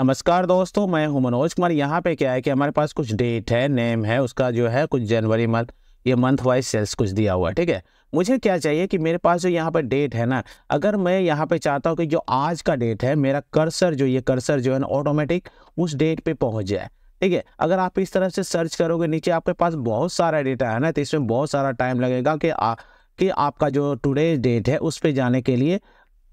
नमस्कार दोस्तों मैं हूं मनोज कुमार यहाँ पे क्या है कि हमारे पास कुछ डेट है नेम है उसका जो है कुछ जनवरी मंथ ये मंथ वाइज सेल्स कुछ दिया हुआ है ठीक है मुझे क्या चाहिए कि मेरे पास जो यहाँ पर डेट है ना अगर मैं यहाँ पे चाहता हूँ कि जो आज का डेट है मेरा कर्सर जो ये कर्सर जो है ना ऑटोमेटिक उस डेट पर पहुँच जाए ठीक है अगर आप इस तरह से सर्च करोगे नीचे आपके पास बहुत सारा डेटा है ना तो इसमें बहुत सारा टाइम लगेगा कि आ, कि आपका जो टुडे डेट है उस पर जाने के लिए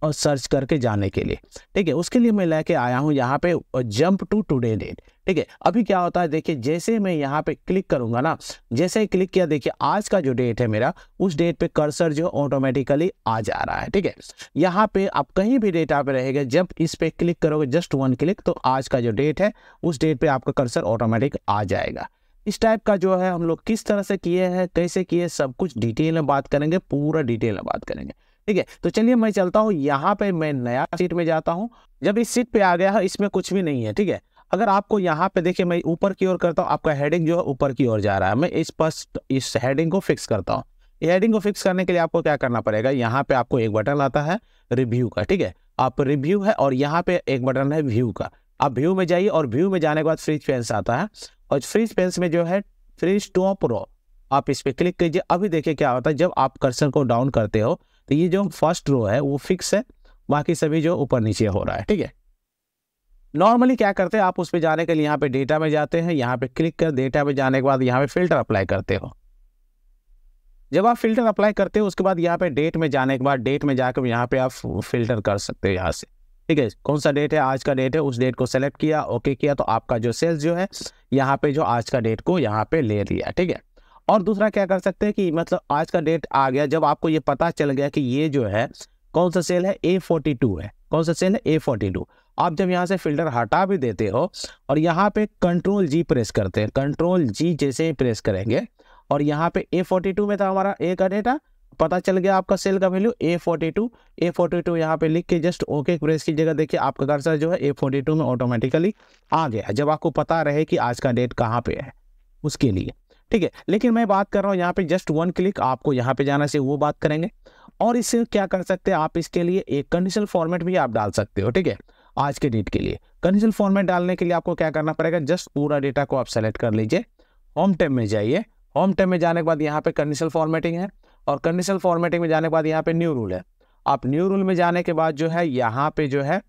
और सर्च करके जाने के लिए ठीक है उसके लिए मैं लेके आया हूँ यहाँ पे जंप टू टुडे डेट ठीक है अभी क्या होता है देखिए जैसे मैं यहाँ पे क्लिक करूंगा ना जैसे ही क्लिक किया देखिए आज का जो डेट है मेरा उस डेट पे कर्सर जो ऑटोमेटिकली आ जा रहा है ठीक है यहाँ पे आप कहीं भी डेटा पे रहेगा जब इस पे क्लिक करोगे जस्ट वन क्लिक तो आज का जो डेट है उस डेट पे आपका कर्सर ऑटोमेटिक आ जाएगा इस टाइप का जो है हम लोग किस तरह से किए हैं कैसे किए सब कुछ डिटेल में बात करेंगे पूरा डिटेल में बात करेंगे ठीक है तो चलिए मैं चलता हूँ यहाँ पे मैं नया सीट में जाता हूँ जब इस सीट पे आ गया है इसमें कुछ भी नहीं है ठीक है अगर आपको यहाँ पे देखिए मैं ऊपर की ओर करता हूँ आपका हेडिंग जो है ऊपर की ओर जा रहा है मैं इस फर्स्ट इस हेडिंग को फिक्स करता हूँ हेडिंग को फिक्स करने के लिए आपको क्या करना पड़ेगा यहाँ पे आपको एक बटन आता है रिव्यू का ठीक है आप रिव्यू है और यहाँ पे एक बटन है व्यू का आप व्यू में जाइए और व्यू में जाने के बाद फ्रिज पेंस आता है और फ्रिज पेंस में जो है फ्रिज टॉप रो आप इस पर क्लिक कीजिए अभी देखिए क्या होता है जब आप कर्सर को डाउन करते हो तो ये जो फर्स्ट रो है वो फिक्स है बाकी सभी जो ऊपर नीचे हो रहा है ठीक है नॉर्मली क्या करते हैं आप उस पर जाने के लिए यहाँ पे डेटा में जाते हैं यहाँ पे क्लिक कर डेटा में जाने के बाद यहाँ पे फिल्टर अप्लाई करते हो जब आप फिल्टर अप्लाई करते हो उसके बाद यहाँ पे डेट में जाने के बाद डेट में जाकर यहाँ पे आप फिल्टर कर सकते हो यहाँ से ठीक है कौन सा डेट है आज का डेट है उस डेट को सेलेक्ट किया ओके किया तो आपका जो सेल्स जो है यहाँ पे जो आज का डेट को यहाँ पे ले लिया ठीक है और दूसरा क्या कर सकते हैं कि मतलब आज का डेट आ गया जब आपको ये पता चल गया कि ये जो है कौन सा सेल है ए फोर्टी टू है कौन सा सेल है ए फोर्टी टू आप जब यहाँ से फिल्टर हटा भी देते हो और यहाँ पे कंट्रोल जी प्रेस करते हैं कंट्रोल जी जैसे ही प्रेस करेंगे और यहाँ पे ए फोर्टी टू में था हमारा ए का डेटा पता चल गया आपका सेल का value A forty two A forty two यहाँ पे लिख के जस्ट ओके प्रेस कीजिएगा देखिए आपका कर्सर जो है ए फोर्टी टू में ऑटोमेटिकली आ गया जब आपको पता रहे कि आज का डेट कहाँ पे है उसके लिए ठीक है लेकिन मैं बात कर रहा हूँ यहाँ पे जस्ट वन क्लिक आपको यहाँ पे जाना से वो बात करेंगे और इससे क्या कर सकते हैं आप इसके लिए एक कंडीशनल फॉर्मेट भी आप डाल सकते हो ठीक है आज के डेट के लिए कंडीशनल फॉर्मेट डालने के लिए आपको क्या करना पड़ेगा जस्ट पूरा डेटा को आप सेलेक्ट कर लीजिए होम टेम में जाइए होम टेम में जाने के बाद यहाँ पे कंडीशनल फॉर्मेटिंग है और कंडीशनल फॉर्मेटिंग में जाने के बाद यहाँ पे न्यू रूल है आप न्यू रूल में जाने के बाद जो है यहाँ पे जो है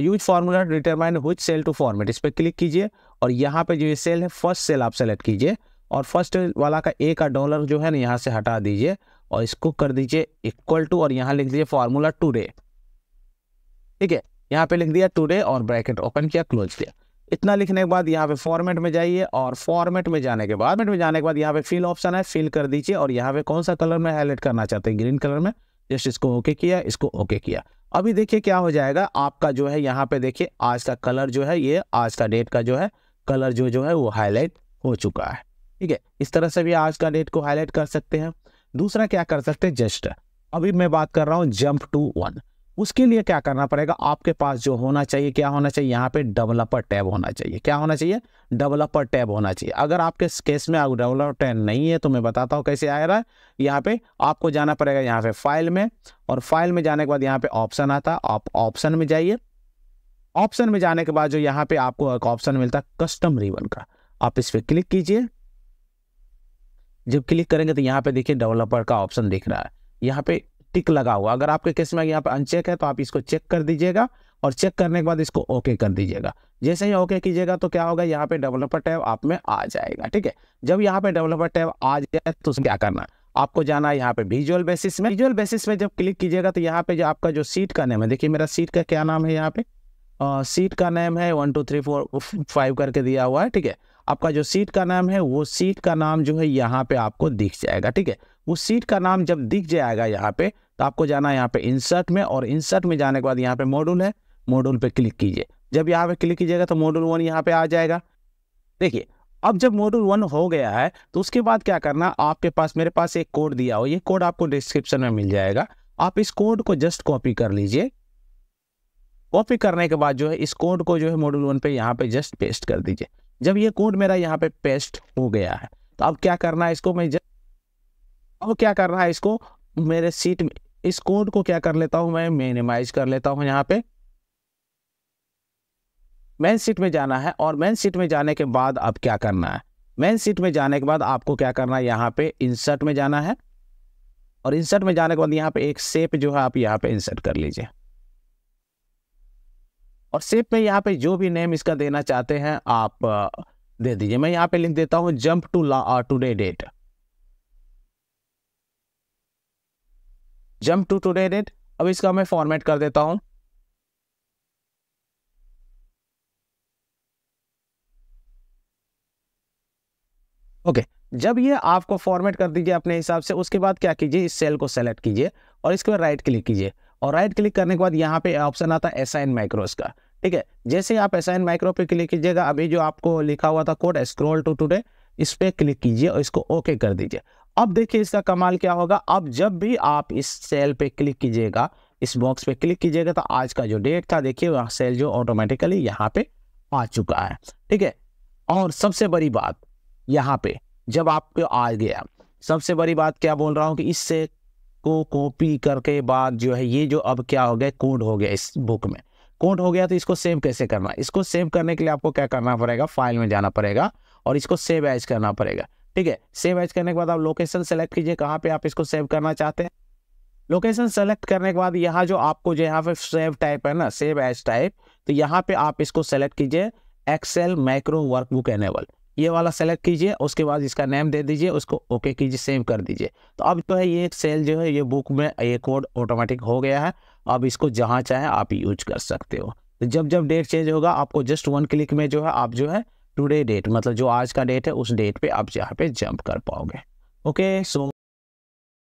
use formula determine which cell to format इस पर क्लिक कीजिए और यहाँ पे जो ये सेल है फर्स्ट सेल आप सेलेक्ट कीजिए और फर्स्ट वाला का ए का डॉलर जो है ना यहाँ से हटा दीजिए और इसको कर दीजिए इक्वल टू और यहाँ लिख दीजिए फार्मूला टूडे ठीक है यहाँ पे लिख दिया टूडे और ब्रैकेट ओपन किया क्लोज किया इतना लिखने के बाद यहाँ पे फॉर्मेट में जाइए और फॉर्मेट में जाने के बाद फॉर्मेट में जाने के बाद यहाँ पे फिल ऑप्शन है फिल कर दीजिए और यहाँ पे कौन सा कलर में हाईलाइट करना चाहते हैं ग्रीन कलर में जस्ट इसको ओके किया इसको ओके किया अभी देखिए क्या हो जाएगा आपका जो है यहाँ पे देखिए आज का कलर जो है ये आज का डेट का जो है कलर जो जो है वो हाईलाइट हो चुका है ठीक है इस तरह से भी आज का डेट को हाईलाइट कर सकते हैं दूसरा क्या कर सकते हैं जस्ट अभी मैं बात कर रहा हूँ जंप टू वन उसके लिए क्या करना पड़ेगा आपके पास जो होना चाहिए क्या होना चाहिए यहाँ पे डेवलपर टैब होना चाहिए क्या होना चाहिए डेवलपर टैब होना चाहिए अगर आपके केस में डेवलपर टैब नहीं है तो मैं बताता हूँ कैसे आ रहा है यहाँ पे आपको जाना पड़ेगा यहाँ पे फाइल में और फाइल में जाने के बाद यहाँ पे ऑप्शन आता है आप ऑप्शन में जाइए ऑप्शन में जाने के बाद जो यहाँ पे आपको एक ऑप्शन मिलता है कस्टम रिबन का आप इस पर क्लिक कीजिए जब क्लिक करेंगे तो यहाँ पे देखिए डेवलपर का ऑप्शन दिख रहा है यहाँ पे टिक लगा हुआ अगर आपके केस में यहाँ पर अनचेक है तो आप इसको चेक कर दीजिएगा और चेक करने के बाद इसको ओके कर दीजिएगा जैसे ही ओके कीजिएगा तो क्या होगा यहाँ पे डेवलपर टैब आप में आ जाएगा ठीक है जब यहाँ पे डेवलपर टैब आ जाए तो उसमें क्या करना है आपको जाना है यहाँ पे विजुअल बेसिस में विजुअल बेसिस में जब क्लिक कीजिएगा तो यहाँ पे जो आपका जो सीट का नेम है देखिए मेरा सीट का क्या नाम है यहाँ पे आ, सीट का नेम है one two three four five करके दिया हुआ है ठीक है आपका जो सीट का नाम है वो सीट का नाम जो है यहाँ पे आपको दिख जाएगा ठीक है उस सीट का नाम जब दिख जाएगा यहाँ पे तो आपको जाना है यहाँ पे इंसर्ट में और इंसर्ट में जाने के बाद यहाँ पे मॉड्यूल है मॉड्यूल पे क्लिक कीजिए जब यहाँ पे क्लिक कीजिएगा तो मॉड्यूल वन यहाँ पे आ जाएगा देखिए अब जब मॉड्यूल वन हो गया है तो उसके बाद क्या करना आपके पास मेरे पास एक कोड दिया हो ये कोड आपको डिस्क्रिप्शन में मिल जाएगा आप इस कोड को जस्ट कॉपी कर लीजिए कॉपी करने के बाद जो है इस कोड को जो है मॉड्यूल वन पे यहाँ पे जस्ट पेस्ट कर दीजिए जब ये कोड मेरा यहाँ पे पेस्ट हो गया है तो अब क्या करना है इसको मैं अब क्या कर रहा है इसको मेरे सीट में इस कोड को क्या कर लेता हूं मैं मिनिमाइज कर लेता हूं यहां पे मेन सीट में जाना है और मेन सीट में जाने के बाद अब क्या करना है मेन सीट में जाने के बाद आपको क्या करना है यहाँ पे इंसर्ट में जाना है और इंसर्ट में जाने के बाद यहाँ पे एक सेप जो है आप यहाँ पे इंसर्ट कर लीजिए और सेप में यहाँ पे जो भी नेम इसका देना चाहते हैं आप दे दीजिए मैं यहाँ पे लिख देता हूं जंप टू ला today date jump to today date अब इसका मैं फॉर्मेट कर देता हूं ओके okay. जब ये आपको फॉर्मेट कर दीजिए अपने हिसाब से उसके बाद क्या कीजिए इस सेल को सेलेक्ट कीजिए और इसके बाद राइट क्लिक कीजिए और राइट क्लिक करने के बाद यहाँ पे ऑप्शन आता है एसाइन माइक्रोस का ठीक है जैसे आप एसाइन माइक्रो पे क्लिक कीजिएगा अभी जो आपको लिखा हुआ था कोड स्क्रॉल टू टुडे इस पर क्लिक कीजिए और इसको ओके कर दीजिए अब देखिए इसका कमाल क्या होगा अब जब भी आप इस सेल पे क्लिक कीजिएगा इस बॉक्स पे क्लिक कीजिएगा तो आज का जो डेट था देखिए वह सेल जो ऑटोमेटिकली यहाँ पे आ चुका है ठीक है और सबसे बड़ी बात यहाँ पे जब आपको आ गया सबसे बड़ी बात क्या बोल रहा हूँ कि इससे को कॉपी करके बाद जो है ये जो अब क्या हो गया कोड हो गया इस बुक में कोड हो गया तो इसको सेव कैसे करना इसको सेव करने के लिए आपको क्या करना पड़ेगा फाइल में जाना पड़ेगा और इसको सेव एज करना पड़ेगा ठीक है सेव एज करने के बाद आप लोकेशन सेलेक्ट कीजिए कहाँ पे आप इसको सेव करना चाहते हैं लोकेशन सेलेक्ट करने के बाद यहाँ जो आपको जो यहाँ पे सेव टाइप है ना सेव एज टाइप तो यहाँ पे आप इसको सेलेक्ट कीजिए एक्सेल माइक्रो वर्कबुक एनेबल ये वाला सेलेक्ट कीजिए उसके बाद इसका नेम दे दीजिए उसको ओके कीजिए सेव कर दीजिए तो अब तो है ये सेल जो है ये बुक में ये कोड ऑटोमेटिक हो गया है अब इसको जहाँ चाहे आप यूज कर सकते हो तो जब जब डेट चेंज होगा आपको जस्ट वन क्लिक में जो है आप जो है टुडे डेट मतलब जो आज का डेट है उस डेट पे आप यहाँ पे जंप कर पाओगे ओके सो